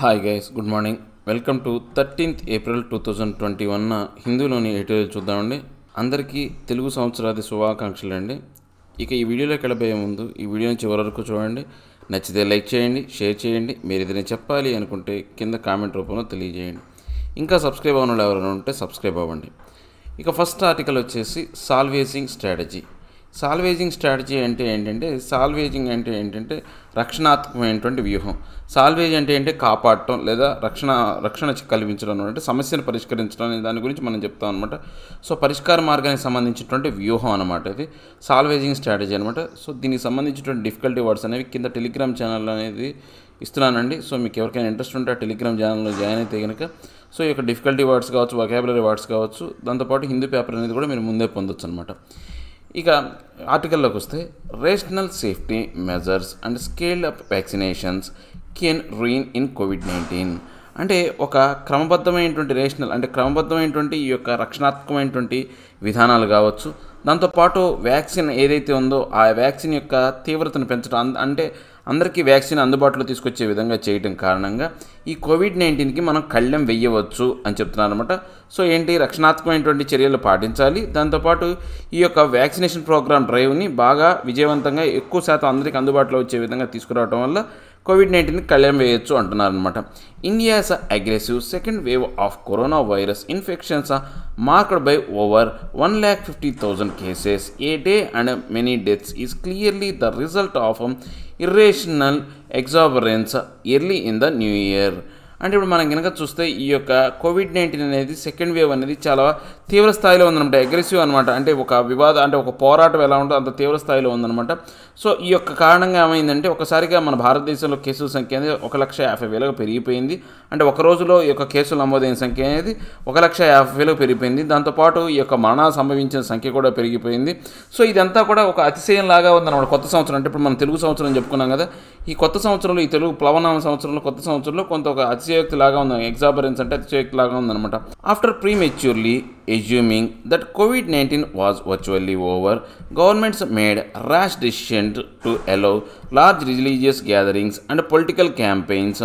Hi guys good morning welcome to thirteenth April two thousand twenty వన్న హిందీలోని editorial చూద్దామండి అందరికీ తెలుగు సంవత్సరాది శుభాకాంక్షలు అండి ఇక ఈ వీడియోలోకి వెళ్ళబోయే ముందు ఈ వీడియోని చివరి వరకు చూడండి నచ్చితే లైక్ చేయండి షేర్ చేయండి మీరు ఏదైనా చెప్పాలి అనుకుంటే కింద కామెంట్ రూపంలో తెలియజేయండి ఇంకా సబ్స్క్రైబ్ అవ్వడం ఎవరైనా ఉంటే సబ్స్క్రైబ్ అవ్వండి ఇక ఫస్ట్ ఆర్టికల్ వచ్చేసి సాల్వేసింగ్ స్ట్రాటజీ సాల్వేజింగ్ స్ట్రాటజీ అంటే ఏంటంటే సాల్వేజింగ్ అంటే ఏంటంటే రక్షణాత్మకమైనటువంటి వ్యూహం సాల్వేజ్ అంటే ఏంటంటే కాపాడటం లేదా రక్షణ రక్షణ కల్పించడం అంటే సమస్యను పరిష్కరించడం అనే దాని గురించి మనం చెప్తాం అనమాట సో పరిష్కార మార్గానికి సంబంధించినటువంటి వ్యూహం అనమాట ఇది సాల్వేజింగ్ స్ట్రాటజీ అనమాట సో దీనికి సంబంధించినటువంటి డిఫికల్టీ వర్డ్స్ అనేవి కింద టెలిగ్రామ్ ఛానల్ అనేది ఇస్తున్నానండి సో మీకు ఎవరికైనా ఇంట్రెస్ట్ ఉంటే ఆ టెలిగ్రామ్ ఛానల్లో జాయిన్ అయితే కనుక సో ఈ యొక్క డిఫికల్టీ వర్డ్స్ కావచ్చు వకాబులరీ వర్డ్స్ కావచ్చు దాంతోపాటు హిందీ పేపర్ అనేది కూడా మీరు ముందే పొందొచ్చు అనమాట ఇక ఆర్టికల్లోకి వస్తే rational safety measures and scale up vaccinations can ruin in Covid nineteen అంటే ఒక క్రమబద్ధమైనటువంటి రేషనల్ అంటే క్రమబద్ధమైనటువంటి ఈ యొక్క రక్షణాత్మకమైనటువంటి విధానాలు కావచ్చు దాంతోపాటు వ్యాక్సిన్ ఏదైతే ఉందో ఆ వ్యాక్సిన్ యొక్క తీవ్రతను పెంచడం అంటే అందరికీ వ్యాక్సిన్ అందుబాటులో తీసుకొచ్చే విధంగా చేయటం కారణంగా ఈ కోవిడ్ నైన్టీన్కి మనం కళ్ళెం వెయ్యవచ్చు అని చెప్తున్నారనమాట సో ఏంటి రక్షణాత్మకమైనటువంటి చర్యలు పాటించాలి దాంతోపాటు ఈ యొక్క వ్యాక్సినేషన్ ప్రోగ్రామ్ డ్రైవ్ని బాగా విజయవంతంగా ఎక్కువ శాతం అందరికీ అందుబాటులో వచ్చే విధంగా తీసుకురావడం వల్ల కోవిడ్ నైన్టీన్ కళ్యాణం వేయొచ్చు అంటున్నారనమాట India's aggressive second wave of corona virus infections marked by over one lakh fifty thousand cases a day and many deaths is clearly the result of irrational exuberance early in the new year. అంటే ఇప్పుడు మనం కనుక చూస్తే ఈ యొక్క Covid nineteen అనేది second wave అనేది చాలా తీవ్ర స్థాయిలో ఉందన్నమాట అగ్రెసివ్ అనమాట అంటే ఒక వివాద అంటే ఒక పోరాటం ఎలా ఉంటుందో అంత తీవ్ర స్థాయిలో ఉందన్నమాట సో ఈ యొక్క కారణంగా ఏమైందంటే ఒకసారిగా మన భారతదేశంలో కేసుల సంఖ్య అనేది ఒక లక్ష యాభై వేలకు పెరిగిపోయింది అంటే ఒక రోజులో ఈ యొక్క కేసులు నమోదైన సంఖ్య అనేది ఒక లక్ష యాభై వేలకు పెరిగిపోయింది దాంతోపాటు ఈ యొక్క మరణాలు సంభవించిన సంఖ్య కూడా పెరిగిపోయింది సో ఇదంతా కూడా ఒక అతిశయం లాగా ఉందన్నమాట కొత్త సంవత్సరం అంటే ఇప్పుడు మనం తెలుగు సంవత్సరం చెప్పుకున్నాం కదా ఈ కొత్త సంవత్సరంలో ఈ తెలుగు ప్లవనామ సంవత్సరంలో కొత్త సంవత్సరంలో కొంత ఒక అతిశయోక్తి లాగా ఉంది ఎగ్జాబరెన్స్ అంటే అతిశయోక్తి లాగా ఉందన్నమాట after prematurely assuming that Covid nineteen was virtually over governments made rash decision to allow large religious gatherings and political campaigns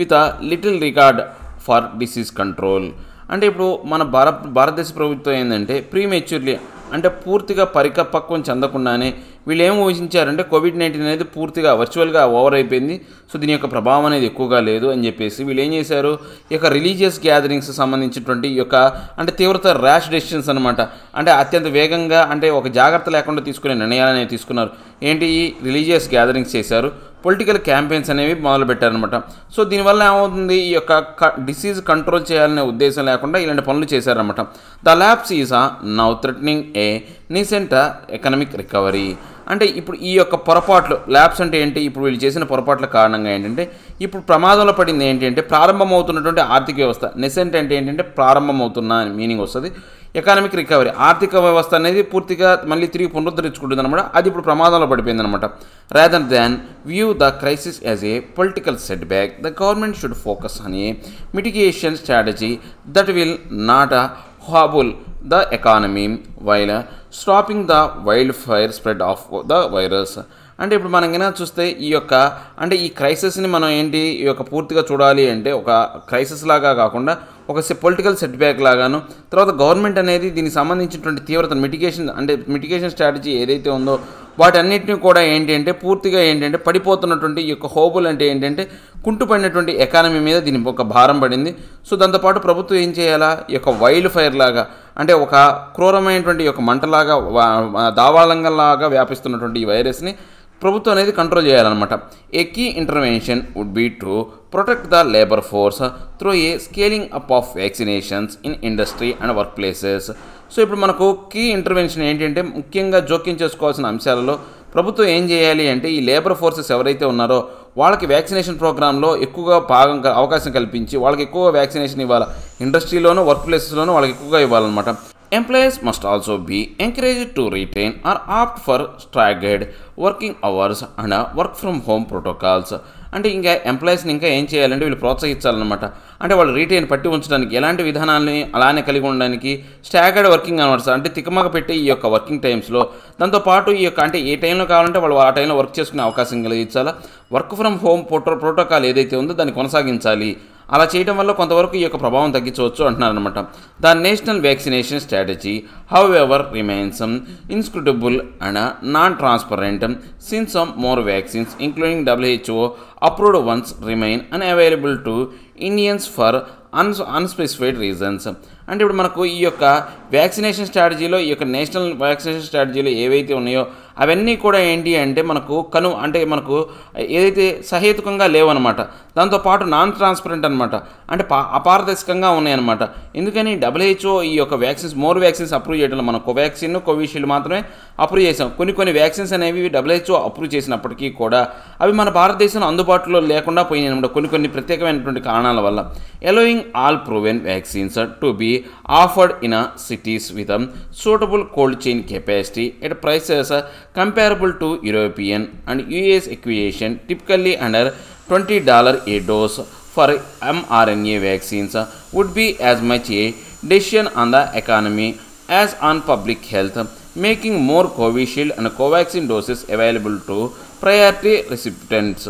with a little record for disease control అంటే ఇప్పుడు మన భారత భారతదేశ ప్రభుత్వం ఏంటంటే ప్రీ మెచ్యూర్లీ అంటే పూర్తిగా పరిపక్వం చెందకుండానే వీళ్ళు ఏం ఊహించారంటే కోవిడ్ నైన్టీన్ అనేది పూర్తిగా వర్చువల్గా ఓవర్ అయిపోయింది సో దీని యొక్క ప్రభావం అనేది ఎక్కువగా లేదు అని చెప్పేసి వీళ్ళు ఏం చేశారు ఈ యొక్క రిలీజియస్ గ్యాదరింగ్స్ సంబంధించినటువంటి ఈ యొక్క అంటే తీవ్రత ర్యాష్ డెసిషన్స్ అనమాట అంటే అత్యంత వేగంగా అంటే ఒక జాగ్రత్త లేకుండా తీసుకునే నిర్ణయాలు తీసుకున్నారు ఏంటి ఈ రిలీజియస్ గ్యాదరింగ్స్ చేశారు పొలిటికల్ క్యాంపెయిన్స్ అనేవి మొదలుపెట్టారనమాట సో దీనివల్ల ఏమవుతుంది ఈ యొక్క క డిసీజ్ కంట్రోల్ చేయాలనే ఉద్దేశం లేకుండా ఇలాంటి పనులు చేశారనమాట the lapse is now threatening a nascent economic recovery అంటే ఇప్పుడు ఈ యొక్క పొరపాట్లు ల్యాబ్స్ అంటే ఏంటి ఇప్పుడు వీళ్ళు చేసిన పొరపాట్ల కారణంగా ఏంటంటే ఇప్పుడు ప్రమాదంలో పడింది ఏంటంటే ప్రారంభమవుతున్నటువంటి ఆర్థిక వ్యవస్థ నెసెంట్ అంటే ఏంటంటే ప్రారంభమవుతున్న మీనింగ్ వస్తుంది ఎకానమిక్ రికవరీ ఆర్థిక వ్యవస్థ అనేది పూర్తిగా మళ్ళీ తిరిగి పునరుద్ధరించుకుంటుంది అనమాట అది ఇప్పుడు ప్రమాదంలో పడిపోయింది అనమాట rather than view the crisis as a political setback the government should focus అని mitigation strategy that will not a hobble the economy while stopping the wildfire spread of the virus అంటే ఇప్పుడు మనం ఏమైనా చూస్తే ఈ యొక్క అంటే ఈ క్రైసిస్ని మనం ఏంటి ఈ యొక్క పూర్తిగా చూడాలి అంటే ఒక క్రైసిస్ లాగా కాకుండా ఒక పొలిటికల్ సెట్ బ్యాక్ లాగాను తర్వాత గవర్నమెంట్ అనేది దీనికి సంబంధించినటువంటి తీవ్రత మిటికేషన్ అంటే మిటికేషన్ స్ట్రాటజీ ఏదైతే ఉందో వాటన్నిటిని కూడా ఏంటి అంటే పూర్తిగా ఏంటంటే పడిపోతున్నటువంటి ఈ యొక్క హోబుల్ అంటే ఏంటంటే కుంటుపడినటువంటి ఎకానమీ మీద దీని ఒక భారం పడింది సో దాంతోపాటు ప్రభుత్వం ఏం చేయాలా ఈ యొక్క వైల్డ్ ఫైర్ లాగా అంటే ఒక క్రూరమైనటువంటి ఒక మంటలాగా దావాళంగంలాగా వ్యాపిస్తున్నటువంటి ఈ వైరస్ని ప్రభుత్వం అనేది కంట్రోల్ చేయాలన్నమాట a key intervention would be to protect the labour force through a scaling up of vaccinations in industry and workplaces so ఇప్పుడు మనకు కీ ఇంటర్వెన్షన్ ఏంటంటే ముఖ్యంగా జోక్యం చేసుకోవాల్సిన అంశాలలో ప్రభుత్వం ఏం చేయాలి అంటే ఈ లేబర్ ఫోర్సెస్ ఎవరైతే ఉన్నారో వాళ్ళకి వ్యాక్సినేషన్ ప్రోగ్రాంలో ఎక్కువగా భాగం అవకాశం కల్పించి వాళ్ళకి ఎక్కువ వ్యాక్సినేషన్ ఇవ్వాలి ఇండస్ట్రీలోనూ వర్క్ ప్లేసెస్లోనూ వాళ్ళకి ఎక్కువగా ఇవ్వాలన్నమాట employees must also be encourage to retain or opt for staggered working hours and work from home protocols అంటే ఇంకా ఎంప్లాయీస్ని ఇంకా ఏం చేయాలంటే వీళ్ళు ప్రోత్సహించాలన్నమాట అంటే వాళ్ళు రీటైన్ పట్టి ఉంచడానికి ఎలాంటి విధానాలని అలానే కలిగి ఉండడానికి స్టాగర్డ్ వర్కింగ్ అనమాట సార్ అంటే తికమక పెట్టి ఈ యొక్క వర్కింగ్ టైమ్స్లో దాంతోపాటు ఈ యొక్క అంటే ఏ టైంలో కావాలంటే వాళ్ళు ఆ టైంలో వర్క్ చేసుకునే అవకాశం కలిగించాలా వర్క్ ఫ్రమ్ హోమ్ ప్రోటోకాల్ ఏదైతే ఉందో దాన్ని కొనసాగించాలి అలా చేయడం వల్ల కొంతవరకు ఈ యొక్క ప్రభావం తగ్గించవచ్చు అంటున్నారనమాట the national vaccination strategy however remains inscrutable and non transparent since some more vaccines including WHO approved ones remain available to Indians for un unspecified reasons అంటే ఇప్పుడు మనకు ఈ యొక్క వ్యాక్సినేషన్ స్ట్రాటజీలో ఈ యొక్క నేషనల్ వ్యాక్సినేషన్ స్ట్రాటజీలో ఏవైతే ఉన్నాయో అవన్నీ కూడా ఏంటి అంటే మనకు కను అంటే మనకు ఏదైతే సహేతుకంగా లేవన్నమాట దాంతోపాటు నాన్ ట్రాన్స్పరెంట్ అనమాట అంటే పా అపారదర్శకంగా ఉన్నాయన్నమాట ఎందుకని డబ్ల్యూహెచ్ఓ ఈ యొక్క వ్యాక్సిన్స్ మోర్ వ్యాక్సిన్స్ అప్రూవ్ చేయడం మనం కోవాక్సిన్ కోవిషీల్డ్ మాత్రమే అప్రూవ్ చేసాం కొన్ని కొన్ని వ్యాక్సిన్స్ అనేవి డబ్ల్యూహెచ్ఓ అప్రూవ్ చేసినప్పటికీ కూడా అవి మన భారతదేశంలో అందుబాటులో లేకుండా పోయినాయి అనమాట కొన్ని కొన్ని ప్రత్యేకమైనటువంటి కారణాల వల్ల allowing all proven vaccines to be offered in cities with suitable cold chain capacity at prices comparable to European and US equation typically under $20 a dose for mRNA vaccines would be as much a decision on the economy as on public health, making more Covishield and Covaxin doses available to priority recipients.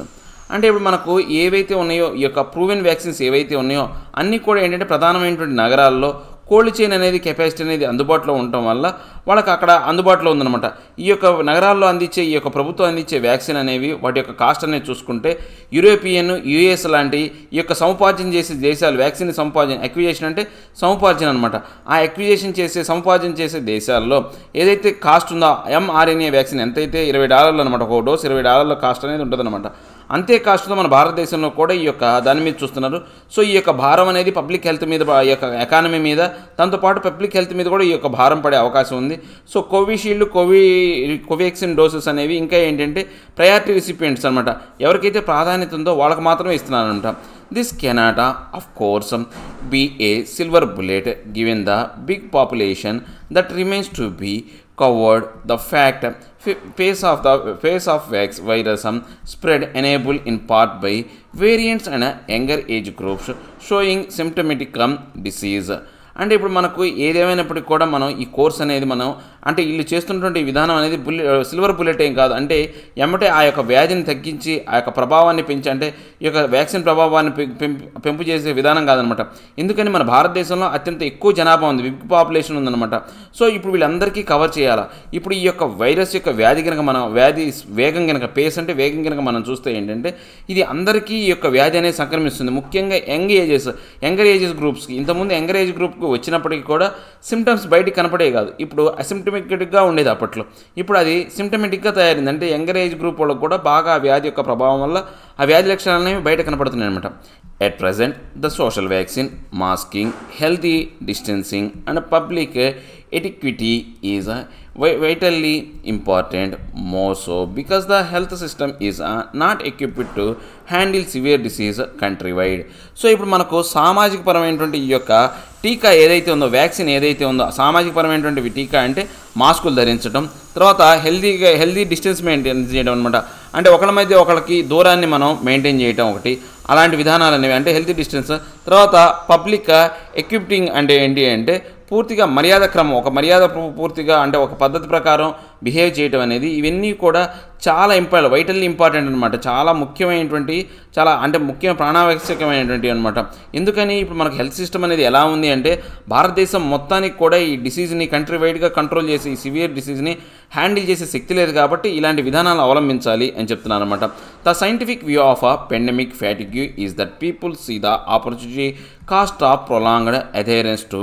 అంటే ఇప్పుడు మనకు ఏవైతే ఉన్నాయో ఈ యొక్క proven vaccines ఏవైతే ఉన్నాయో అన్నీ కూడా ఏంటంటే ప్రధానమైనటువంటి నగరాల్లో కోల్డ్ చైన్ అనేది కెపాసిటీ అనేది అందుబాటులో ఉండటం వల్ల వాళ్ళకి అక్కడ అందుబాటులో ఉందన్నమాట ఈ యొక్క నగరాల్లో అందించే ఈ యొక్క ప్రభుత్వం అందించే వ్యాక్సిన్ అనేవి వాటి యొక్క కాస్ట్ అనేది చూసుకుంటే యూరోపియన్ యుఎస్ లాంటి ఈ యొక్క సముపార్జన చేసే దేశాలు వ్యాక్సిన్ సముపార్జన ఎక్విజేషన్ అంటే సముపార్జన అనమాట ఆ ఎక్విజేషన్ చేసే సముపార్జన చేసే దేశాల్లో ఏదైతే కాస్ట్ ఉందో ఎంఆర్ఎన్ఏ వ్యాక్సిన్ ఎంతైతే ఇరవై డాలర్లు అనమాట ఒక డోస్ ఇరవై డాలర్ల కాస్ట్ అనేది ఉంటుందన్నమాట అంతే కాస్ట్తో మన భారతదేశంలో కూడా ఈ యొక్క దాని మీద చూస్తున్నారు సో ఈ యొక్క భారం అనేది పబ్లిక్ హెల్త్ మీద ఈ యొక్క ఎకానమీ మీద దాంతోపాటు పబ్లిక్ హెల్త్ మీద కూడా ఈ యొక్క భారం పడే అవకాశం ఉంది ఉంటుంది సో కోవిషీల్డ్ కోవి కోవాక్సిన్ డోసెస్ అనేవి ఇంకా ఏంటంటే ప్రయారిటీ రిసిపియంట్స్ అనమాట ఎవరికైతే ప్రాధాన్యత ఉందో వాళ్ళకి మాత్రమే ఇస్తున్నానంట this cannot of course be a silver bullet given the big population that remains to be covered the face of the face of vax virus spread spread in part by variants and younger age groups showing symptomatic symptomatic disease um, అంటే ఇప్పుడు మనకు ఏదేమైనప్పటికీ కూడా మనం ఈ course అనేది మనం అంటే వీళ్ళు చేస్తున్నటువంటి విధానం అనేది బుల్లెట్ సిల్వర్ బుల్లెట్ ఏం కాదు అంటే ఎమ్మటే ఆ యొక్క వ్యాధిని తగ్గించి ఆ యొక్క ప్రభావాన్ని పెంచి అంటే ఈ యొక్క వ్యాక్సిన్ ప్రభావాన్ని పెంపు చేసే విధానం కాదనమాట ఎందుకని మన భారతదేశంలో అత్యంత ఎక్కువ జనాభా ఉంది బిగ్ పాపులేషన్ ఉందన్నమాట సో ఇప్పుడు వీళ్ళందరికీ కవర్ చేయాలా ఇప్పుడు ఈ యొక్క వైరస్ యొక్క వ్యాధి కనుక మనం వ్యాధి వేగం కనుక పేస్ అంటే వేగం కనుక మనం చూస్తే ఏంటంటే ఇది అందరికీ ఈ యొక్క వ్యాధి అనేది సంక్రమిస్తుంది ముఖ్యంగా యంగ్ ఏజెస్ యంగర్ ఏజెస్ గ్రూప్స్కి ఇంతకుముందు యంగర్ ఏజ్ గ్రూప్కి వచ్చినప్పటికీ కూడా సిమ్టమ్స్ బయటికి కనపడే కాదు ఇప్పుడు అసిమ్టమ్ సిమ్టమెటిక్గా ఉండేది అప్పట్లో ఇప్పుడు అది సిమ్టమెటిక్గా తయారైంది అంటే యంగర్ ఏజ్ గ్రూప్ వాళ్ళకు కూడా బాగా ఆ వ్యాధి యొక్క ప్రభావం వల్ల ఆ వ్యాధి లక్షణాలనేవి బయట కనపడుతున్నాయి అనమాట at present the social vaccine masking healthy distancing and public etiquette is a vitally important important మోసో because the health system is uh, not equipped to handle severe disease countrywide so ఇప్పుడు మనకు సామాజిక పరమైనటువంటి ఈ యొక్క టీకా ఏదైతే ఉందో వ్యాక్సిన్ ఏదైతే ఉందో సామాజిక పరమైనటువంటి టీకా అంటే మాస్కులు ధరించడం తర్వాత హెల్దీగా హెల్దీ డిస్టెన్స్ మెయింటైన్ చేయడం అనమాట అంటే ఒకళ్ళ మధ్య ఒకళ్ళకి దూరాన్ని మనం మెయింటైన్ చేయడం ఒకటి అలాంటి విధానాలు అనేవి అంటే హెల్తీ డిస్టెన్స్ తర్వాత పబ్లిక్ ఎక్విప్టింగ్ uh, అంటే ఏంటి అంటే పూర్తిగా మర్యాద క్రమం ఒక మర్యాద పూర్తిగా అంటే ఒక పద్ధతి ప్రకారం బిహేవ్ చేయడం అనేది ఇవన్నీ కూడా చాలా ఇంపార్టెంట్ వైటల్లీ ఇంపార్టెంట్ అనమాట చాలా ముఖ్యమైనటువంటి చాలా అంటే ముఖ్య ప్రాణావశ్యకమైనటువంటి అనమాట ఎందుకని ఇప్పుడు మనకు హెల్త్ సిస్టమ్ అనేది ఎలా ఉంది అంటే భారతదేశం మొత్తానికి కూడా ఈ డిసీజ్ని కంట్రీ వైడ్గా కంట్రోల్ చేసి ఈ సివియర్ డిసీజ్ని హ్యాండిల్ చేసే శక్తి లేదు కాబట్టి ఇలాంటి విధానాలు అవలంబించాలి అని చెప్తున్నాను అనమాట the scientific view of a pandemic fatigue is that people see the opportunity cost of prolonged adherence to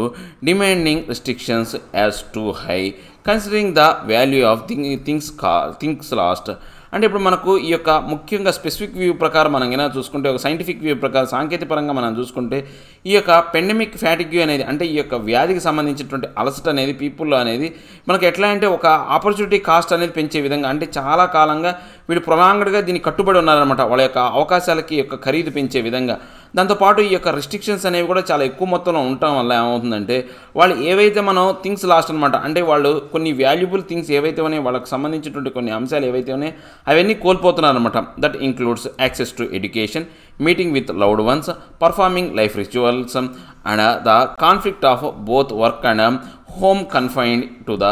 demanding restrictions as too high considering the value of thing things కా things lost అంటే ఇప్పుడు మనకు ఈ యొక్క ముఖ్యంగా specific view ప్రకారం మనం ఏమైనా చూసుకుంటే ఒక సైంటిఫిక్ వ్యూ ప్రకారం సాంకేతిక పరంగా మనం చూసుకుంటే ఈ యొక్క పెండమిక్ ఫ్యాటిక్ వ్యూ అనేది అంటే ఈ యొక్క వ్యాధికి సంబంధించినటువంటి అలసట అనేది పీపుల్లో అనేది మనకు ఎట్లా అంటే ఒక ఆపర్చునిటీ కాస్ట్ అనేది పెంచే విధంగా అంటే చాలా కాలంగా వీళ్ళు ప్రొలాంగ్డ్గా దీన్ని కట్టుబడి ఉన్నారనమాట వాళ్ళ యొక్క అవకాశాలకి యొక్క ఖరీదు పెంచే విధంగా దాంతోపాటు ఈ యొక్క రెస్ట్రిక్షన్స్ అనేవి కూడా చాలా ఎక్కువ మొత్తంలో ఉండటం వల్ల ఏమవుతుందంటే వాళ్ళు ఏవైతే మనం థింగ్స్ లాస్ట్ అనమాట అంటే వాళ్ళు కొన్ని వాల్యుబుల్ థింగ్స్ ఏవైతే ఉన్నాయో వాళ్ళకి సంబంధించినటువంటి కొన్ని అంశాలు ఏవైతే ఉన్నాయో అవన్నీ కోల్పోతున్నారు అనమాట that includes access to education meeting with loved ones, performing life rituals, and the conflict of both work and home confined to the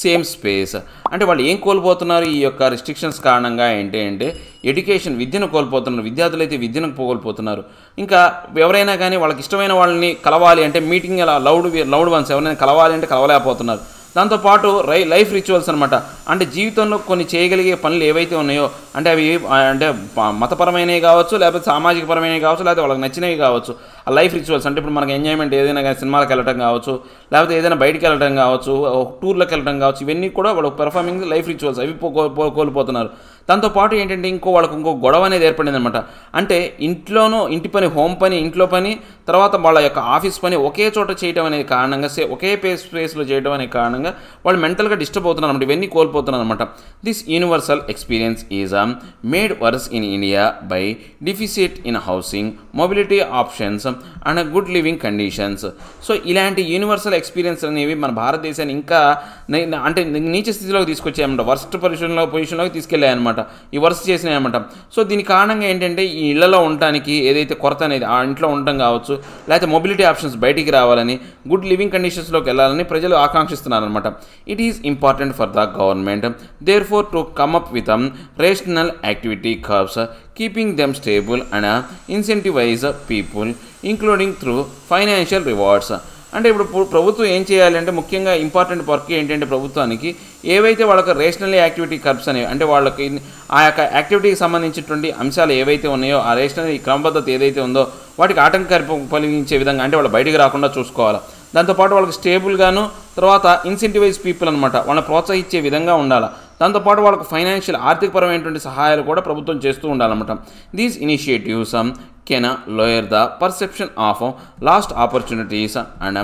same space అంటే వాళ్ళు ఏం కోల్పోతున్నారు ఈ యొక్క రిస్ట్రిక్షన్స్ కారణంగా ఏంటి అంటే ఎడ్యుకేషన్ విద్యను కోల్పోతున్నారు విద్యార్థులు అయితే విద్యను కోల్పోతున్నారు ఇంకా ఎవరైనా కానీ వాళ్ళకి ఇష్టమైన వాళ్ళని కలవాలి అంటే మీటింగ్ ఎలా లౌడ్ లౌడ్ వన్స్ ఎవరైనా కలవాలి అంటే కలవలేకపోతున్నారు దాంతోపాటు రై లైఫ్ రిచువల్స్ అనమాట అంటే జీవితంలో కొన్ని చేయగలిగే పనులు ఏవైతే ఉన్నాయో అంటే అవి అంటే మతపరమైనవి కావచ్చు లేకపోతే సామాజిక పరమైనవి కావచ్చు లేకపోతే వాళ్ళకి నచ్చినవి కావచ్చు ఆ లైఫ్ రిచువల్స్ అంటే ఇప్పుడు మనకి ఎంజాయ్మెంట్ ఏదైనా కానీ సినిమాలకు వెళ్ళడం కావచ్చు లేకపోతే ఏదైనా బయటికి వెళ్ళడం కావచ్చు టూర్లకు వెళ్ళడం కావచ్చు ఇవన్నీ కూడా వాళ్ళు పెర్ఫార్మింగ్ లైఫ్ రిచువల్స్ అవి కోల్పోతున్నారు దాంతోపాటు ఏంటంటే ఇంకో వాళ్ళకి ఇంకో గొడవ అనేది ఏర్పడింది అనమాట అంటే ఇంట్లోనూ ఇంటి పని హోమ్ పని ఇంట్లో పని తర్వాత వాళ్ళ యొక్క ఆఫీస్ పని ఒకే చోట చేయడం అనేది కారణంగా సే ఒకే పేస్ ప్లేస్లో చేయడం అనే కారణంగా వాళ్ళు మెంటల్గా డిస్టర్బ్ అవుతున్నారు అనమాట ఇవన్నీ కోల్పోతున్నారు అనమాట this universal experience is uh made worse in India by deficit in housing mobility options and good living conditions so ఇలాంటి యూనివర్సల్ ఎక్స్పీరియన్స్ అనేవి మన భారతదేశాన్ని ఇంకా అంటే నీచ స్థితిలోకి తీసుకొచ్చాయన్నమాట వర్స్ట్ పొజిషన్లో పొజిషన్లోకి తీసుకెళ్ళాయన్నమాట అనమాట ఈ వరుస చేసినాయి అనమాట సో దీని కారణంగా ఏంటంటే ఈ ఇళ్లలో ఉండటానికి ఏదైతే కొరత అనేది ఆ ఇంట్లో ఉండటం కావచ్చు లేకపోతే మొబిలిటీ ఆప్షన్స్ బయటికి రావాలని గుడ్ లివింగ్ కండిషన్స్లోకి వెళ్ళాలని ప్రజలు ఆకాంక్షిస్తున్నారనమాట it is important for the government therefore to come up with rational activity curbs keeping them stable and incentivise people including through financial rewards అంటే ఇప్పుడు ప్రభుత్వం ఏం చేయాలి అంటే ముఖ్యంగా ఇంపార్టెంట్ వర్క్ ఏంటంటే ప్రభుత్వానికి ఏవైతే వాళ్ళకి రేషనల్ యాక్టివిటీ కర్బ్స్ అనేవి అంటే వాళ్ళకి ఆ యొక్క యాక్టివిటీకి సంబంధించినటువంటి అంశాలు ఏవైతే ఉన్నాయో ఆ రేషనల్ క్రమబద్ధత ఏదైతే ఉందో వాటికి ఆటంకం కలిగించే విధంగా అంటే వాళ్ళు బయటకు రాకుండా చూసుకోవాలి దాంతోపాటు వాళ్ళకి స్టేబుల్గాను తర్వాత ఇన్సెంటివైజ్ పీపుల్ అనమాట వాళ్ళని ప్రోత్సహించే విధంగా ఉండాలి దాంతోపాటు వాళ్ళకు ఫైనాన్షియల్ ఆర్థికపరమైనటువంటి సహాయాలు కూడా ప్రభుత్వం చేస్తూ ఉండాలన్నమాట these initiatives can lower the perception of lost opportunities and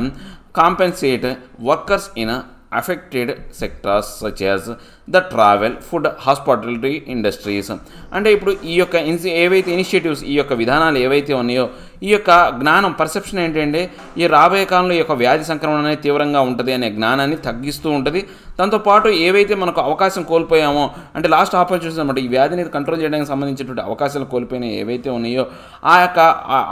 compensate workers in affected sectors such as the travel food hospitality industries అంటే ఇప్పుడు ఈ యొక్క ఇన్సి ఏవైతే ఇనిషియేటివ్స్ ఈ యొక్క విధానాలు ఏవైతే ఉన్నాయో ఈ యొక్క జ్ఞానం పర్సెప్షన్ ఏంటంటే ఈ రాబోయే కాలంలో ఈ యొక్క వ్యాధి సంక్రమణ అనేది తీవ్రంగా ఉంటుంది అనే జ్ఞానాన్ని తగ్గిస్తూ ఉంటుంది దాంతోపాటు ఏవైతే మనకు అవకాశం కోల్పోయామో అంటే లాస్ట్ ఆపర్చునిటీస్ అనమాట ఈ వ్యాధిని కంట్రోల్ చేయడానికి సంబంధించినటువంటి అవకాశాలు కోల్పోయినాయి ఏవైతే ఉన్నాయో ఆ యొక్క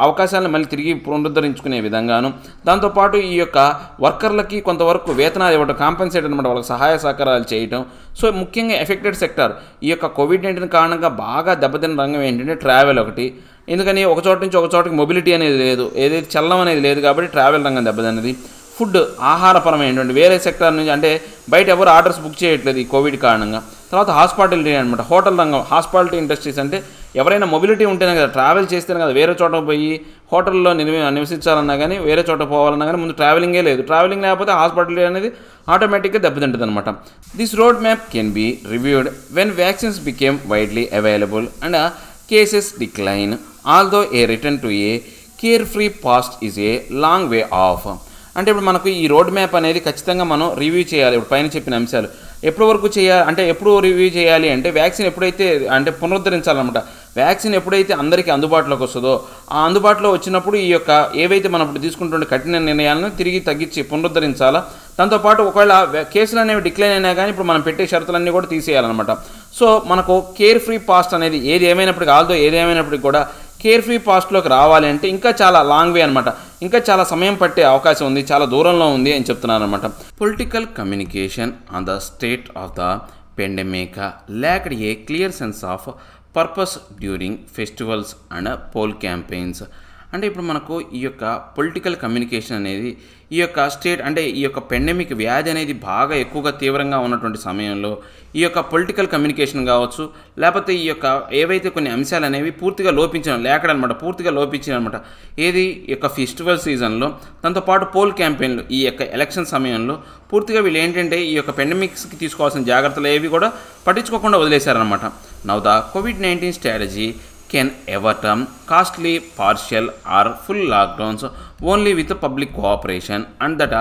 అవకాశాలను మళ్ళీ తిరిగి పునరుద్ధరించుకునే విధంగాను దాంతోపాటు ఈ యొక్క వర్కర్లకి కొంతవరకు వేతనాలు ఇవ్వడం కాంపెన్సేట్ అనమాట వాళ్ళకి సహాయ సహకారాలు చేయటం సో ముఖ్యంగా ఎఫెక్టెడ్ సెక్టార్ ఈ యొక్క కోవిడ్ నైన్టీన్ కారణంగా బాగా దెబ్బతిన్న రంగం ఏంటంటే ట్రావెల్ ఒకటి ఎందుకని ఒక చోట నుంచి ఒక చోటకి మొబిలిటీ అనేది లేదు ఏదైతే చల్లం అనేది లేదు కాబట్టి ట్రావెల్ రంగం దెబ్బతిన్నది ఫుడ్ ఆహారపరమైనటువంటి వేరే సెక్టార్ నుంచి అంటే బయట ఎవరు ఆర్డర్స్ బుక్ చేయట్లేదు ఈ కోవిడ్ కారణంగా తర్వాత హాస్పిటాలిటీ అనమాట హోటల్ రంగం హాస్పిటాలిటీ ఇండస్ట్రీస్ అంటే ఎవరైనా మొబిలిటీ ఉంటేనే కదా ట్రావెల్ చేస్తేనే కదా వేరే చోట పోయి హోటల్లో నివి నివసించాలన్నా కానీ వేరే చోట పోవాలన్నా కానీ ముందు ట్రావెలింగే లేదు ట్రావెలింగ్ లేకపోతే హాస్పిటల్ అనేది ఆటోమేటిక్గా దెబ్బతింటుంది అనమాట this road map can be reviewed when vaccines became widely available and cases decline, although a return to a carefree past is a long way off. అంటే ఇప్పుడు మనకు ఈ రోడ్ మ్యాప్ అనేది ఖచ్చితంగా మనం రివ్యూ చేయాలి ఇప్పుడు పైన చెప్పిన అంశాలు ఎప్పటి వరకు చేయాలి అంటే ఎప్పుడు రివ్యూ చేయాలి అంటే వ్యాక్సిన్ ఎప్పుడైతే అంటే పునరుద్ధరించాలన్నమాట వ్యాక్సిన్ ఎప్పుడైతే అందరికీ అందుబాటులోకి వస్తుందో ఆ అందుబాటులో వచ్చినప్పుడు ఈ యొక్క ఏవైతే మనం ఇప్పుడు తీసుకుంటున్న కఠిన నిర్ణయాలను తిరిగి తగ్గించి పునరుద్ధరించాలా దాంతోపాటు ఒకవేళ కేసులు అనేవి డిక్లైన్ అయినా కానీ ఇప్పుడు మనం పెట్టే షరతులన్నీ కూడా తీసేయాలన్నమాట సో మనకు కేర్ ఫ్రీ పాస్ట్ అనేది ఏది ఏమైనప్పటికీ ఆల్దో ఏది ఏమైనప్పటికీ కూడా కేర్ ఫ్రీ పాస్ట్లోకి రావాలి అంటే ఇంకా చాలా లాంగ్ వే అనమాట ఇంకా చాలా సమయం పట్టే అవకాశం ఉంది చాలా దూరంలో ఉంది అని చెప్తున్నాను అనమాట political communication on the state of the pandemic lacked a clear sense of purpose during festivals and poll campaigns అంటే ఇప్పుడు మనకు ఈ యొక్క పొలిటికల్ కమ్యూనికేషన్ అనేది ఈ యొక్క స్టేట్ అంటే ఈ యొక్క పెండమిక్ వ్యాధి అనేది బాగా ఎక్కువగా తీవ్రంగా ఉన్నటువంటి సమయంలో ఈ యొక్క పొలిటికల్ కమ్యూనికేషన్ కావచ్చు లేకపోతే ఈ యొక్క ఏవైతే కొన్ని అంశాలు అనేవి పూర్తిగా లోపించడం లేకడనమాట పూర్తిగా లోపించడం అనమాట ఏది ఈ యొక్క ఫెస్టివల్ సీజన్లో దాంతోపాటు పోల్ క్యాంపెయిన్లు ఈ యొక్క ఎలక్షన్ సమయంలో పూర్తిగా వీళ్ళు ఏంటంటే ఈ యొక్క పెండమిక్స్కి తీసుకోవాల్సిన జాగ్రత్తలు ఏవి కూడా పట్టించుకోకుండా వదిలేశారనమాట now the COVID nineteen strategy can overturn costly partial or full lockdowns only with public cooperation and that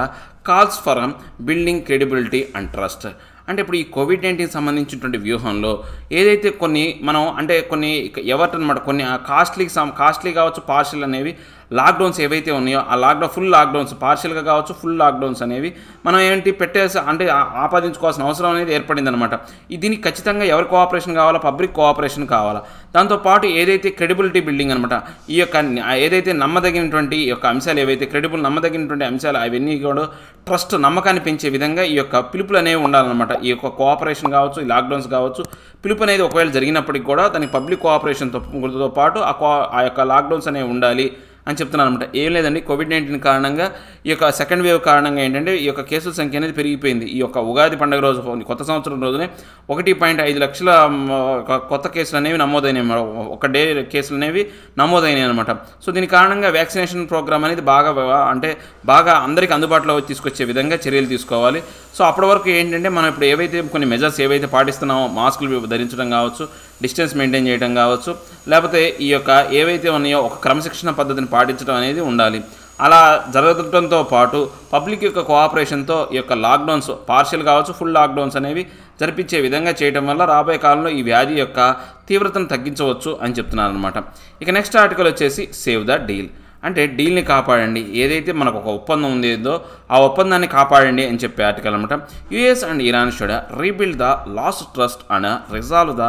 calls for building credibility and trust అంటే ఇప్పుడు ఈ కోవిడ్ నైన్టీన్ సంబంధించినటువంటి వ్యూహంలో ఏదైతే కొన్ని మనం అంటే కొన్ని ఎవరిటనమాట కొన్ని కాస్ట్లీకి కాస్ట్లీ కావచ్చు పార్షల్ అనేవి లాక్డౌన్స్ ఏవైతే ఉన్నాయో ఆ లాక్డౌన్ ఫుల్ లాక్డౌన్స్ పార్షియల్గా కావచ్చు ఫుల్ లాక్డౌన్స్ అనేవి మనం ఏంటి పెట్టేసి అంటే ఆపాదించుకోవాల్సిన అవసరం అనేది ఏర్పడింది అనమాట దీనికి ఖచ్చితంగా ఎవరి కోఆపరేషన్ కావాలా పబ్లిక్ కోఆపరేషన్ కావాలా దాంతోపాటు ఏదైతే క్రెడిబిలిటీ బిల్డింగ్ అనమాట ఈ యొక్క ఏదైతే నమ్మదగినటువంటి ఈ యొక్క అంశాలు ఏవైతే క్రెడిబుల్ నమ్మదగినటువంటి అంశాలు అవన్నీ కూడా ట్రస్ట్ నమ్మకాన్ని పెంచే విధంగా ఈ యొక్క పిలుపులు అనేవి ఉండాలన్నమాట ఈ యొక్క కోఆపరేషన్ కావచ్చు ఈ లాక్డౌన్స్ కావచ్చు పిలుపు అనేది ఒకవేళ జరిగినప్పటికి కూడా దాని పబ్లిక్ కోఆపరేషన్తో పాటు ఆ యొక్క లాక్డౌన్స్ అనేవి ఉండాలి అని చెప్తున్నారు అనమాట ఏం లేదండి కోవిడ్ నైన్టీన్ కారణంగా ఈ యొక్క సెకండ్ వేవ్ కారణంగా ఏంటంటే ఈ యొక్క కేసుల సంఖ్య అనేది పెరిగిపోయింది ఈ యొక్క ఉగాది పండుగ రోజు కొత్త సంవత్సరం రోజునే ఒకటి పాయింట్ ఐదు లక్షల కొత్త కేసులు అనేవి నమోదైనాయి ఒక డే కేసులు అనేవి నమోదైనాయి అనమాట సో దీని కారణంగా వ్యాక్సినేషన్ ప్రోగ్రామ్ అనేది బాగా అంటే బాగా అందరికి అందుబాటులో తీసుకొచ్చే విధంగా చర్యలు తీసుకోవాలి సో అప్పటి వరకు ఏంటంటే మనం ఇప్పుడు ఏవైతే కొన్ని మెజర్స్ ఏవైతే పాటిస్తున్నామో మాస్కులు ధరించడం కావచ్చు డిస్టెన్స్ మెయింటైన్ చేయడం కావచ్చు లేకపోతే ఈ యొక్క ఏవైతే ఉన్నాయో ఒక క్రమశిక్షణ పద్ధతిని పాటించడం అనేది ఉండాలి అలా జరగడంతో పాటు పబ్లిక్ యొక్క కోఆపరేషన్తో ఈ యొక్క లాక్డౌన్స్ పార్షియల్ కావచ్చు ఫుల్ లాక్డౌన్స్ అనేవి జరిపించే విధంగా చేయడం వల్ల రాబోయే కాలంలో ఈ వ్యాధి యొక్క తీవ్రతను తగ్గించవచ్చు అని చెప్తున్నారనమాట ఇక నెక్స్ట్ ఆర్టికల్ వచ్చేసి సేవ్ ద డీల్ అంటే డీల్ని కాపాడండి ఏదైతే మనకు ఒక ఒప్పందం ఉందేదో ఆ ఒప్పందాన్ని కాపాడండి అని చెప్పే ఆర్టికల్ అనమాట US and Iran should rebuild the lost trust and resolve the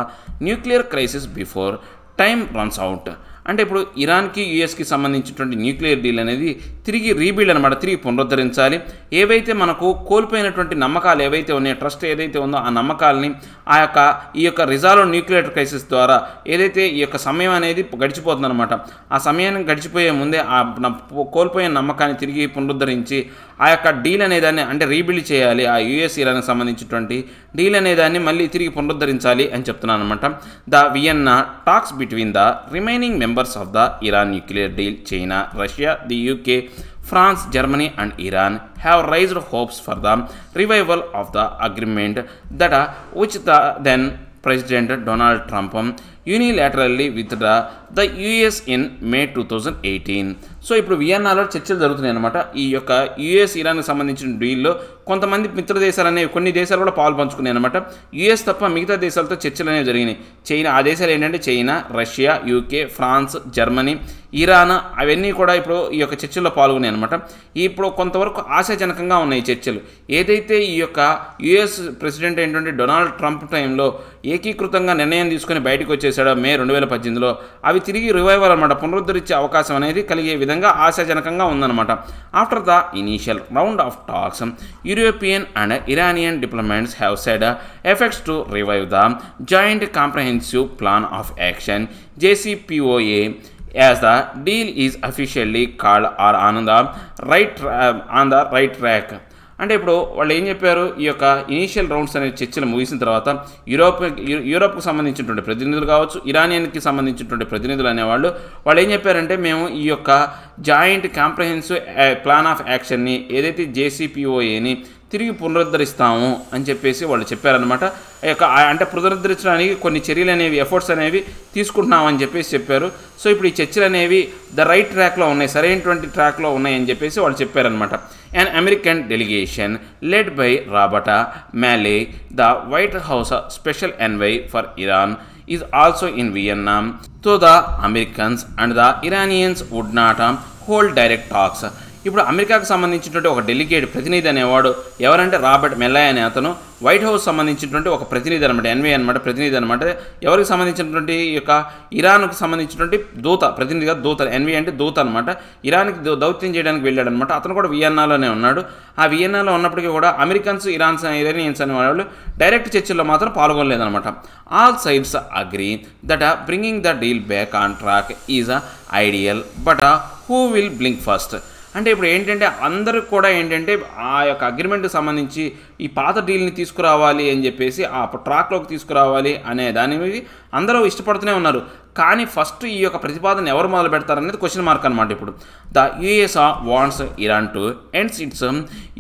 nuclear crisis before time runs out అంటే ఇప్పుడు ఇరాన్కి యుఎస్కి సంబంధించినటువంటి న్యూక్లియర్ డీల్ అనేది తిరిగి రీబిల్డ్ అనమాట తిరిగి పునరుద్ధరించాలి ఏవైతే మనకు కోల్పోయినటువంటి నమ్మకాలు ఏవైతే ఉన్నాయో ట్రస్ట్ ఏదైతే ఉందో ఆ నమ్మకాలని ఆ యొక్క ఈ యొక్క రిజాల్వ్ న్యూక్లియర్ క్రైసిస్ ద్వారా ఏదైతే ఈ యొక్క సమయం అనేది గడిచిపోతుందన్నమాట ఆ సమయాన్ని గడిచిపోయే ముందే ఆ కోల్పోయిన నమ్మకాన్ని తిరిగి పునరుద్ధరించి ఆ యొక్క డీల్ అనేదాన్ని అంటే రీబిల్డ్ చేయాలి ఆ యుఎస్ ఇరాన్కి సంబంధించినటువంటి డీల్ అనేదాన్ని మళ్ళీ తిరిగి పునరుద్ధరించాలి అని చెప్తున్నాను అనమాట the Vienna talks between the remaining member members of the Iran nuclear deal, China, Russia, the UK, France, Germany, and Iran have raised hopes for the revival of the agreement that uh, which the then President Donald Trump um, unilaterally withdrew the US in May two thousand eighteen so ఇప్పుడు వియన్నాలో చర్చలు జరుగుతున్నాయి అనమాట ఈ యొక్క US ఇరాన్కి సంబంధించిన డీల్లో కొంతమంది మిత్ర దేశాలు అనేవి కొన్ని దేశాలు కూడా పాలు పంచుకున్నాయి అనమాట యుఎస్ తప్ప మిగతా దేశాలతో చర్చలు అనేవి జరిగినాయి చైనా ఆ దేశాలు ఏంటంటే China Russia UK France Germany Iran అవన్నీ కూడా ఇప్పుడు ఈ యొక్క చర్చల్లో పాల్గొన్నాయి అనమాట ఇప్పుడు కొంతవరకు ఆశాజనకంగా ఉన్నాయి చర్చలు ఏదైతే ఈ యొక్క యుఎస్ ప్రెసిడెంట్ ఏంటంటే డొనాల్డ్ ట్రంప్ టైంలో ఏకీకృతంగా నిర్ణయం తీసుకొని బయటకు వచ్చేసాడో మే రెండు వేల పద్దెనిమిదిలో అవి తిరిగి రివైవల్ అనమాట పునరుద్ధరించే అవకాశం అనేది కలిగే విధంగా ఆశాజనకంగా ఉందన్నమాట after the initial round of talks European and Iranian diplomats have said efforts to revive the joint comprehensive plan of action JCPOA as the deal is officially called are on the right on the right track అంటే ఇప్పుడు వాళ్ళు ఏం చెప్పారు ఈ యొక్క initial rounds అనే చర్చలు ముగిసిన తర్వాత యూరోప్ యూరోప్కు సంబంధించినటువంటి ప్రతినిధులు కావచ్చు ఇరానియన్కి సంబంధించినటువంటి ప్రతినిధులు అనేవాళ్ళు వాళ్ళు ఏం చెప్పారంటే మేము ఈ యొక్క జాయింట్ కాంప్రహెన్సివ్ ప్లాన్ ఆఫ్ యాక్షన్ని ఏదైతే జేసీపీఓఏని తిరిగి పునరుద్ధరిస్తాము అని చెప్పేసి వాళ్ళు చెప్పారనమాట యొక్క అంటే పునరుద్ధరించడానికి కొన్ని చర్యలు అనేవి ఎఫర్ట్స్ అనేవి తీసుకుంటున్నామని చెప్పేసి చెప్పారు సో ఇప్పుడు ఈ చర్చలు అనేవి ద రైట్ ట్రాక్లో ఉన్నాయి సరైనటువంటి ట్రాక్లో ఉన్నాయని చెప్పేసి వాళ్ళు చెప్పారనమాట an American delegation led by Rabata Maleh, the White House special envoy for Iran, is also in Vienna, so the Americans and the Iranians would not hold direct talks. ఇప్పుడు అమెరికాకు సంబంధించినటువంటి ఒక డెలిగేట్ ప్రతినిధి అనేవాడు ఎవరంటే రాబర్ట్ మెల్లాయ్ అనే అతను white house సంబంధించినటువంటి ఒక ప్రతినిధి అనమాట ఎన్వే అనమాట ప్రతినిధి అనమాట ఎవరికి సంబంధించినటువంటి యొక్క ఇరాన్కు సంబంధించినటువంటి దూత ప్రతినిధిగా దూత ఎన్వే అంటే దూత అనమాట ఇరాన్కి దౌత్యం చేయడానికి వెళ్ళాడనమాట అతను కూడా వియన్నాలోనే ఉన్నాడు ఆ వియన్నాలో ఉన్నప్పటికీ కూడా అమెరికన్స్ ఇరాన్స్ ఇరానియన్స్ అనే వాళ్ళు డైరెక్ట్ చర్చల్లో మాత్రం పాల్గొనలేదనమాట all sides agree that bringing the deal back on track is a ideal but who will blink first అంటే ఇప్పుడు ఏంటంటే అందరూ కూడా ఏంటంటే ఆ యొక్క అగ్రిమెంట్కి సంబంధించి ఈ పాత డీల్ని తీసుకురావాలి అని చెప్పేసి ఆ ట్రాక్లోకి తీసుకురావాలి అనే దాని మీద అందరూ ఇష్టపడుతూనే ఉన్నారు కానీ ఫస్ట్ ఈ యొక్క ప్రతిపాదన ఎవరు మొదలు పెడతారనేది క్వశ్చన్ మార్క్ అనమాట ఇప్పుడు the US wants Iran to ends its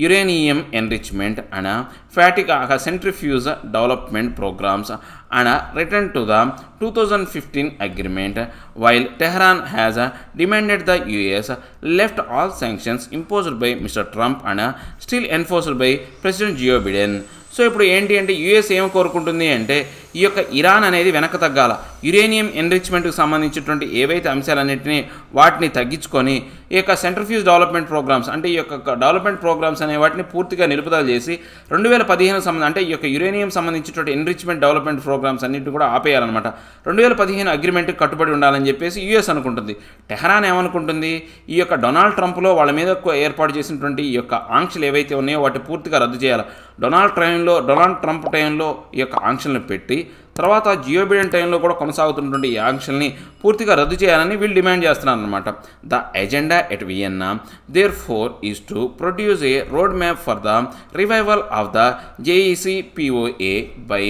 uranium enrichment and ఫ్యాటిక్ ఆక centrifuge development programmes and return to the two thousand fifteen agreement while Tehran has demanded the US lift all sanctions imposed by Mr Trump and still enforced by President Joe Biden so ఇప్పుడు ఏంటి అంటే US ఏం కోరుకుంటుంది అంటే ఈ యొక్క Iran అనేది వెనక తగ్గాల యురేనియం ఎన్రిచ్మెంట్కు సంబంధించినటువంటి ఏవైతే అంశాలన్నింటినీ వాటిని తగ్గించుకొని ఈ యొక్క సెంట్రఫ్యూజ్ డెవలప్మెంట్ ప్రోగ్రామ్స్ అంటే ఈ యొక్క డెవలప్మెంట్ ప్రోగ్రామ్స్ అనే వాటిని పూర్తిగా నిలుపుదల చేసి రెండు వేల పదిహేను సంబంధం అంటే ఈ యొక్క యురేనియం సంబంధించినటువంటి ఎన్రిచ్మెంట్ డెవలప్మెంట్ ప్రోగ్రామ్స్ అన్నింటిని కూడా ఆపేయాలన్నమాట రెండు వేల పదిహేను అగ్రిమెంట్కి కట్టుబడి ఉండాలని చెప్పేసి యుఎస్ అనుకుంటుంది టెహరాన్ ఏమనుకుంటుంది ఈ యొక్క డొనాల్డ్ ట్రంప్లో వాళ్ళ మీద ఏర్పాటు చేసినటువంటి ఈ యొక్క ఆంక్షలు ఏవైతే ఉన్నాయో వాటిని పూర్తిగా రద్దు చేయాలి డొనాల్డ్ ట్రైన్లో డొనాల్డ్ ట్రంప్ టైంలో ఈ యొక్క ఆంక్షలను పెట్టి తర్వాత జియో బిడెన్ టైంలో కూడా కొనసాగుతున్నటువంటి ఈ ఆంక్షల్ని పూర్తిగా రద్దు చేయాలని వీళ్ళు డిమాండ్ అనమాట the agenda at Vienna therefore is to produce a road map for the revival of the JCPOA by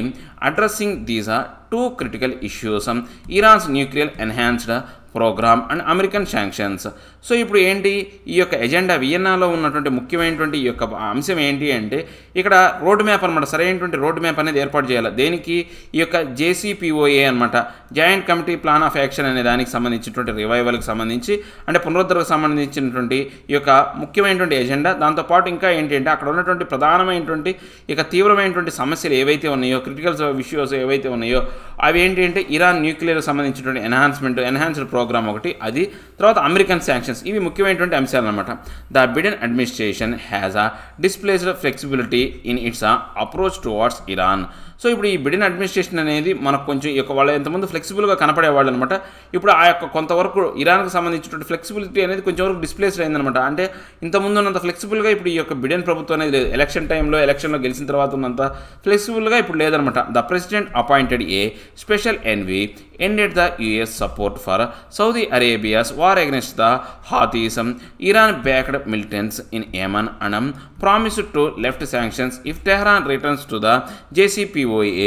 addressing these are two critical issues Iran's nuclear enhanced programme and American sanctions so ఇప్పుడు ఏంటి ఈ యొక్క agenda వియన్నాలో ఉన్నటువంటి ముఖ్యమైనటువంటి ఈ యొక్క అంశం ఏంటి అంటే ఇక్కడ రోడ్ మ్యాప్ అనమాట సరైనటువంటి రోడ్ మ్యాప్ అనేది ఏర్పాటు చేయాలి దేనికి ఈ యొక్క జేసీపీఓఏ అనమాట joint committee plan of action అనే దానికి సంబంధించినటువంటి రివైవల్కి సంబంధించి అంటే పునరుద్ధరణకు సంబంధించినటువంటి ఈ యొక్క ముఖ్యమైనటువంటి ఎజెండా దాంతోపాటు ఇంకా ఏంటంటే అక్కడ ఉన్నటువంటి ప్రధానమైనటువంటి ఇక తీవ్రమైనటువంటి సమస్యలు ఏవైతే ఉన్నాయో క్రిటికల్ ఇష్యూస్ ఏవైతే ఉన్నాయో అవి ఏంటి అంటే ఇరాన్ న్యూక్లియర్ సంబంధించినటువంటి ఎన్హాన్స్మెంట్ ఎన్హాన్స్డ్ ప్రోగ్రామ్ ఒకటి అది తర్వాత అమెరికన్ శాంక్షన్స్ ఎలక్షన్స్ ఇవి ముఖ్యమైనటువంటి అంశాలు అనమాట the Biden administration has a displayed flexibility in its approach towards Iran so ఇప్పుడు ఈ బిడెన్ అడ్మినిస్ట్రేషన్ అనేది మనకు కొంచెం ఈ యొక్క వాళ్ళు ఎంతమంది ఫ్లెక్సిబుల్గా కనపడేవాళ్ళు అనమాట ఇప్పుడు ఆ యొక్క కొంతవరకు ఇరాన్కి సంబంధించినటువంటి ఫ్లెక్సిబిలిటీ అనేది కొంచెం వరకు డిస్ప్లేస్డ్ అయిందనమాట అంటే ఇంతకుముందు ఉన్నంత ఫ్లెక్సిబుల్గా ఇప్పుడు ఈ యొక్క బిడెన్ ప్రభుత్వం అనేది లేదు ఎలక్షన్ టైంలో ఎలక్షన్లో గెలిచిన తర్వాత ఉన్నంత ఫ్లెక్సిబుల్గా ఇప్పుడు లేదనమాట the president appointed a special envoy ended the US support for Saudi Arabia's war against the Houthism, Iran backed militants in Yemen and um, promised to lift sanctions if Tehran returns to the JCPOA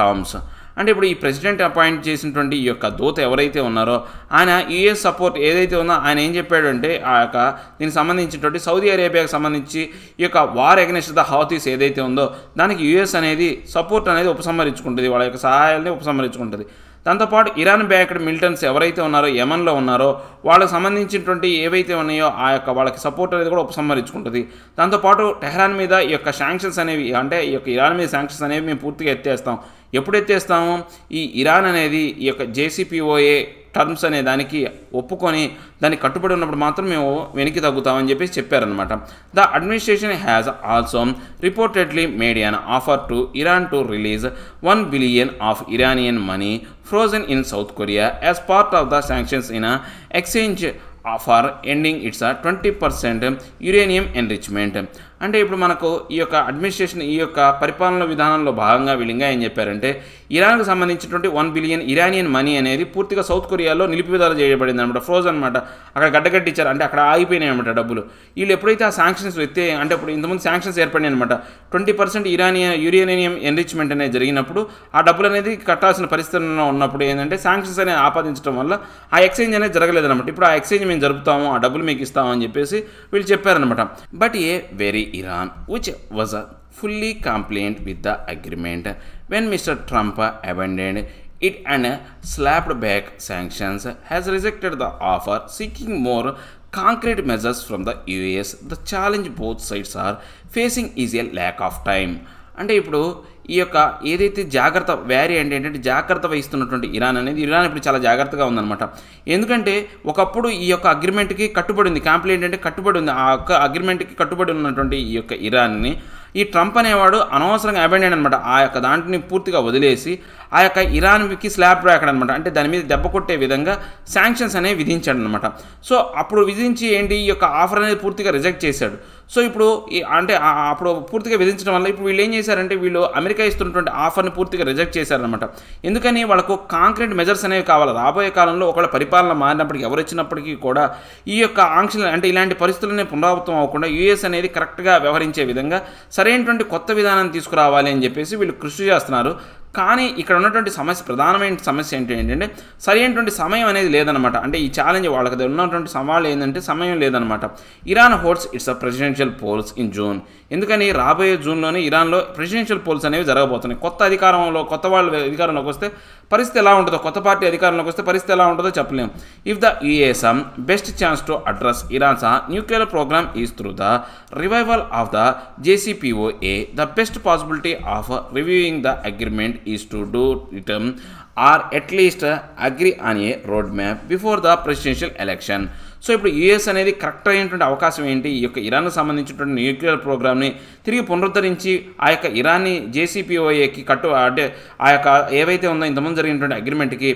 terms. అంటే ఇప్పుడు ఈ president appoint చేసినటువంటి ఈ యొక్క దూత ఎవరైతే ఉన్నారో ఆయన యుఎస్ సపోర్ట్ ఏదైతే ఉందో ఆయన ఏం చెప్పాడంటే ఆ యొక్క దీనికి సంబంధించినటువంటి సౌదీ అరేబియాకి సంబంధించి ఈ యొక్క వార్ అగ్నిస్ట్ ద హౌతీస్ ఏదైతే ఉందో దానికి యుఎస్ అనేది సపోర్ట్ అనేది ఉపసంహరించుకుంటుంది వాళ్ళ యొక్క సహాయాన్ని ఉపసంహరించుకుంటుంది దాంతోపాటు ఇరాన్ బ్యాక్డ్ మిలిటెన్స్ ఎవరైతే ఉన్నారో యమన్లో ఉన్నారో వాళ్ళకి సంబంధించినటువంటి ఏవైతే ఉన్నాయో ఆ యొక్క వాళ్ళకి సపోర్ట్ అనేది కూడా ఉపసంహరించుకుంటుంది దాంతోపాటు టెహరాన్ మీద ఈ యొక్క శాంక్షన్స్ అనేవి అంటే ఈ యొక్క ఇరాన్ మీద శాంక్షన్స్ అనేవి మేము పూర్తిగా ఎత్తేస్తాం ఎప్పుడు ఎత్తేస్తాము ఈ ఇరాన్ అనేది ఈ యొక్క జేసీపీఓఏ టర్మ్స్ అనే దానికి ఒప్పుకొని దానికి కట్టుబడి ఉన్నప్పుడు మాత్రం మేము వెనక్కి తగ్గుతామని చెప్పేసి చెప్పారనమాట the administration has also reportedly made an offer to Iran to release one billion of Iranian money frozen in South Korea as part of the sanctions in exchange for ending its twenty percent uranium enrichment అంటే ఇప్పుడు మనకు ఈ యొక్క administration ఈ యొక్క పరిపాలన విధానంలో భాగంగా వీళ్ళు ఏం చెప్పారంటే ఇరాన్కు సంబంధించినటువంటి వన్ బిలియన్ ఇరానియన్ మనీ అనేది పూర్తిగా సౌత్ కొరియాలో నిలిపివేదాలు చేయబడింది అనమాట ఫ్రోజ్ అనమాట అక్కడ గడ్డగడ్డిచ్చారు అంటే అక్కడ ఆగిపోయినాయి అనమాట డబ్బులు వీళ్ళు ఎప్పుడైతే ఆ శాంక్షన్స్ ఎత్తే అంటే ఇప్పుడు ఇంతకుముందు శాంక్షన్స్ ఏర్పడినాయి అనమాట twenty percent Iranian uranium enrichment అనేది జరిగినప్పుడు ఆ డబ్బులు అనేది కట్టాల్సిన పరిస్థితుల్లో ఉన్నప్పుడు ఏంటంటే శాంక్షన్స్ అనేది ఆపాదించడం వల్ల ఆ ఎక్స్చేంజ్ అనేది జరగలేదనమాట ఇప్పుడు ఆ ఎక్స్చేంజ్ మేము జరుపుతాము ఆ డబ్బులు మీకు ఇస్తామని చెప్పేసి వీళ్ళు చెప్పారనమాట but a very Iran which was a fully compliant with the agreement. When Mr. Trump abandoned it and slapped back sanctions, has rejected the offer, seeking more concrete measures from the US. The challenge both sides are facing is a lack of time. అంటే ఇప్పుడు ఈ యొక్క ఏదైతే జాగ్రత్త variant ఏంటంటే జాగ్రత్త వహిస్తున్నటువంటి Iran అనేది ఇరాన్ ఇప్పుడు చాలా జాగ్రత్తగా ఉందన్నమాట ఎందుకంటే ఒకప్పుడు ఈ యొక్క అగ్రిమెంట్కి కట్టుబడి ఉంది కాంప్లీ ఏంటంటే కట్టుబడి ఉంది ఆ యొక్క అగ్రిమెంట్కి కట్టుబడి ఉన్నటువంటి ఈ యొక్క ఇరాన్ని ఈ ట్రంప్ అనేవాడు అనవసరంగా అబెండెడ్ అనమాట ఆ యొక్క దాంట్ని పూర్తిగా వదిలేసి ఆ యొక్క ఇరాన్కి స్లాబ్ రాకడం అనమాట అంటే దాని మీద దెబ్బ కొట్టే విధంగా శాంక్షన్స్ అనేవి విధించాడు అనమాట సో అప్పుడు విధించి ఏంటి ఈ యొక్క ఆఫర్ అనేది పూర్తిగా రిజెక్ట్ చేశాడు సో ఇప్పుడు అంటే అప్పుడు పూర్తిగా విధించడం వల్ల ఇప్పుడు వీళ్ళు ఏం చేశారంటే వీళ్ళు అమెరికా ఇస్తున్నటువంటి ఆఫర్ని పూర్తిగా రిజెక్ట్ చేశారనమాట ఎందుకని వాళ్ళకు కాంక్రీట్ మెజర్స్ అనేవి కావాలి రాబోయే కాలంలో ఒకళ్ళ పరిపాలన మారినప్పటికీ ఎవరు వచ్చినప్పటికీ కూడా ఈ యొక్క ఆంక్షలు అంటే ఇలాంటి పరిస్థితులనే పునరావృతం అవ్వకుండా యుఎస్ అనేది కరెక్ట్గా వ్యవహరించే విధంగా సరైనటువంటి కొత్త విధానం తీసుకురావాలి అని చెప్పేసి వీళ్ళు కృషి చేస్తున్నారు కానీ ఇక్కడ ఉన్నటువంటి సమస్య ప్రధానమైన సమస్య ఏంటి ఏంటంటే అయినటువంటి సమయం అనేది లేదనమాట అంటే ఈ ఛాలెంజ్ వాళ్ళకి ఉన్నటువంటి సవాళ్ళు ఏంటంటే సమయం లేదనమాట Iran holds its a presidential polls in June ఎందుకని రాబోయే జూన్లోనే ఇరాన్లో ప్రెసిడెన్షియల్ పోల్స్ అనేవి జరగబోతున్నాయి కొత్త అధికారంలో కొత్త వాళ్ళు అధికారంలోకి వస్తే పరిస్థితి ఎలా ఉంటుందో కొత్త పార్టీ అధికారంలోకి వస్తే పరిస్థితి ఎలా ఉంటుందో చెప్పలేము if the US's best chance to address Iran's nuclear programme is through the revival of the JCPOA the best possibility of reviewing the agreement is to do return or at least agree on a roadmap before the presidential election. So ఇప్పుడు US అనేది correct అయినటువంటి అవకాశం ఏంటి ఈ యొక్క Iran సంబంధించినటువంటి nuclear ప్రోగ్రామ్ని తిరిగి పునరుద్ధరించి ఆ యొక్క ఇరాన్ని జేసీపీఓఏకి కట్టు అంటే ఆ యొక్క ఏవైతే ఉందో ఇంతమంది జరిగినటువంటి అగ్రిమెంట్కి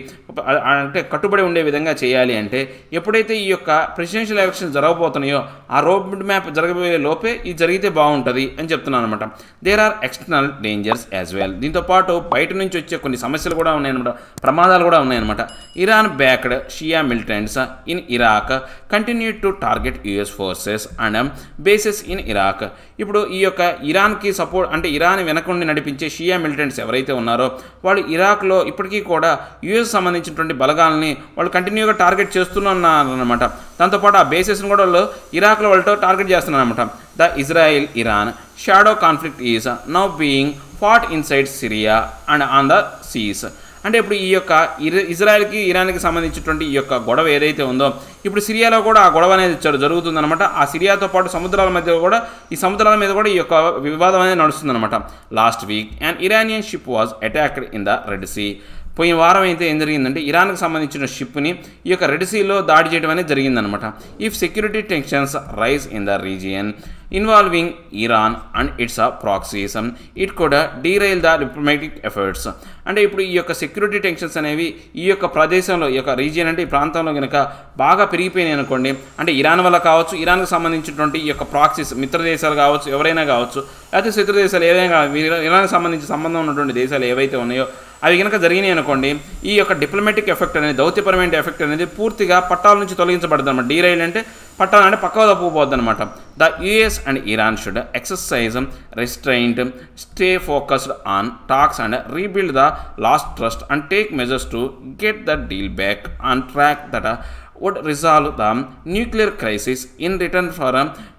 అంటే కట్టుబడి ఉండే విధంగా చేయాలి అంటే ఎప్పుడైతే ఈ యొక్క ప్రెసిడెన్షియల్ ఎలక్షన్ జరగబోతున్నాయో ఆ రోడ్ మ్యాప్ జరగబోయే లోపే ఇది జరిగితే బాగుంటుంది అని చెప్తున్నాను అనమాట there are external dangers as well దీంతోపాటు బయట నుంచి వచ్చే కొన్ని సమస్యలు కూడా ఉన్నాయన్నమాట ప్రమాదాలు కూడా ఉన్నాయన్నమాట Iran backed Shia militants in Iraq continue to target US forces and bases in Iraq ఇప్పుడు ఈ యొక్క ఇరాన్కి సపోర్ట్ అంటే ఇరాన్ వెనకుండి నడిపించే షియా మిలిటెంట్స్ ఎవరైతే ఉన్నారో వాళ్ళు ఇరాక్లో ఇప్పటికీ కూడా యుఎస్ సంబంధించినటువంటి బలగాల్ని వాళ్ళు కంటిన్యూగా టార్గెట్ చేస్తున్నారన్నమాట దాంతోపాటు ఆ బేసెస్ని కూడా వాళ్ళు ఇరాక్లో వాళ్ళతో టార్గెట్ చేస్తున్నారనమాట the Israel Iran shadow conflict is now being fought inside Syria and on the seas అంటే ఇప్పుడు ఈ యొక్క ఇజ్రాయెల్కి ఇరాన్కి సంబంధించినటువంటి ఈ యొక్క గొడవ ఏదైతే ఉందో ఇప్పుడు సిరియాలో కూడా ఆ గొడవ అనేది జరుగుతుందన్నమాట ఆ సిరియాతో పాటు సముద్రాల మధ్య కూడా ఈ సముద్రాల మీద కూడా ఈ యొక్క వివాదం అనేది నడుస్తుందన్నమాట last week and Iranian ship was attacked in the Red Sea పోయిన వారం అయితే ఏం జరిగిందంటే ఇరాన్కు సంబంధించిన షిప్ని ఈ యొక్క రెడ్ సీలో దాడి చేయడం అనేది జరిగిందనమాట if security tensions rise in the region involving Iran and its a proxies it could derail the diplomatic efforts అంటే ఇప్పుడు ఈ యొక్క సెక్యూరిటీ టెన్షన్స్ అనేవి ఈ యొక్క ప్రదేశంలో ఈ యొక్క రీజియన్ అంటే ఈ ప్రాంతంలో కనుక బాగా పెరిగిపోయినాయి అనుకోండి అంటే ఇరాన్ వల్ల కావచ్చు ఇరాన్కు సంబంధించినటువంటి ఈ యొక్క ప్రాక్సీస్ మిత్ర దేశాలు కావచ్చు ఎవరైనా కావచ్చు లేకపోతే శత్రు దేశాలు ఏవైనా ఇరాన్కి సంబంధించి సంబంధం ఉన్నటువంటి దేశాలు ఏవైతే ఉన్నాయో అవి కనుక జరిగినాయి అనుకోండి ఈ యొక్క డిప్లొమాటిక్ ఎఫెక్ట్ అనేది దౌత్యపరమైన ఎఫెక్ట్ అనేది పూర్తిగా పట్టాల నుంచి తొలగించబడదు అనమాట డీరైల్ అంటే పట్టాలు అంటే పక్కవ తప్పుకుపోద్ది అనమాట the US and Iran should exercise restraint stay focused on talks and rebuild the lost trust and take measures to get the deal back on track that would resolve the nuclear crisis in return for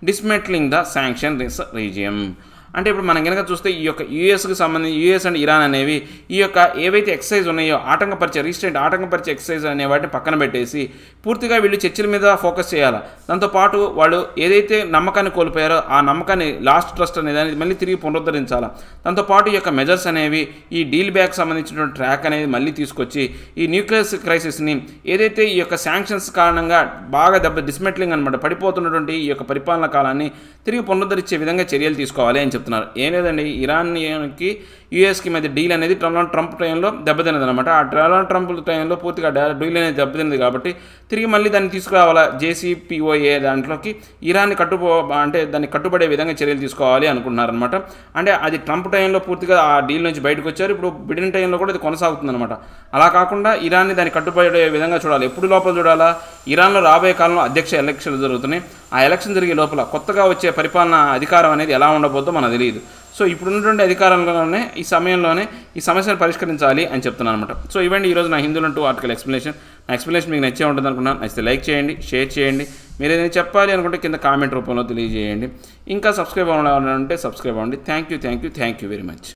dismantling the sanction regime అంటే ఇప్పుడు మనం కనుక చూస్తే ఈ యొక్క యూఎస్కి సంబంధించి US and Iran అనేవి ఈ యొక్క ఏవైతే ఎక్సైజ్ ఉన్నాయో ఆటంకపరిచే రీసెంట్ ఆటంకపరిచే ఎక్సైజ్ అనే వాటిని పక్కన పెట్టేసి పూర్తిగా వీళ్ళు చర్చల మీద ఫోకస్ చేయాలి దాంతోపాటు వాళ్ళు ఏదైతే నమ్మకాన్ని కోల్పోయారో ఆ నమ్మకాన్ని లాస్ట్ ట్రస్ట్ అనేది అనేది మళ్ళీ తిరిగి పునరుద్ధరించాలి దాంతోపాటు ఈ యొక్క మెజర్స్ అనేవి ఈ డీల్ బ్యాక్ సంబంధించినటువంటి ట్రాక్ అనేది మళ్ళీ తీసుకొచ్చి ఈ న్యూక్లియస్ క్రైసిస్ని ఏదైతే ఈ యొక్క శాంక్షన్స్ కారణంగా బాగా దెబ్బ డిస్మెట్లింగ్ అనమాట పడిపోతున్నటువంటి ఈ యొక్క పరిపాలన కాలాన్ని తిరిగి పునరుద్ధరించే విధంగా చర్యలు తీసుకోవాలి అని చెప్తారు చెప్తున్నారు ఏం లేదండి ఇరాన్కి యూఎస్కి మధ్య డీల్ అనేది డొనాల్డ్ ట్రంప్ టైంలో దెబ్బతినది అనమాట ఆ డొనాల్డ్ ట్రంప్ టైంలో పూర్తిగా డీల్ అనేది దెబ్బతినది కాబట్టి తిరిగి మళ్ళీ దాన్ని తీసుకురావాలా జేసీపీఓఏ దాంట్లోకి ఇరాన్ని కట్టుబో అంటే దాన్ని కట్టుబడే విధంగా చర్యలు తీసుకోవాలి అనుకుంటున్నారనమాట అంటే అది ట్రంప్ టైంలో పూర్తిగా ఆ డీల్ నుంచి బయటకు వచ్చారు ఇప్పుడు బిడిన టైంలో కూడా ఇది అనమాట అలా కాకుండా ఇరాన్ని దాన్ని కట్టుబడే విధంగా చూడాలి ఎప్పుడు లోపల చూడాలా ఇరాన్లో రాబోయే కాలంలో అధ్యక్ష ఎలక్షన్లు జరుగుతున్నాయి ఆ ఎలక్షన్ జరిగే లోపల కొత్తగా వచ్చే పరిపాలన అధికారం అనేది ఎలా ఉండబోద్దో మనకు తెలియదు సో ఇప్పుడు ఉన్నటువంటి అధికారంలోనే ఈ సమయంలోనే ఈ సమస్యను పరిష్కరించాలి అని చెప్తున్నాను అనమాట సో ఇవ్వండి ఈరోజు నా హిందువులు అంటూ ఆర్టికల్ ఎక్స్ప్లెనేషన్ నా ఎక్స్ప్లెనేషన్ మీకు నచ్చే ఉంటుంది అనుకున్నాను నచ్చితే లైక్ చేయండి షేర్ చేయండి మీరు ఏదైనా చెప్పాలి అనుకుంటే కింద కామెంట్ రూపంలో తెలియజేయండి ఇంకా సబ్స్క్రైబ్ అవ్వాలంటే సబ్స్క్రైబ్ అవ్వండి thank you thank you thank you very much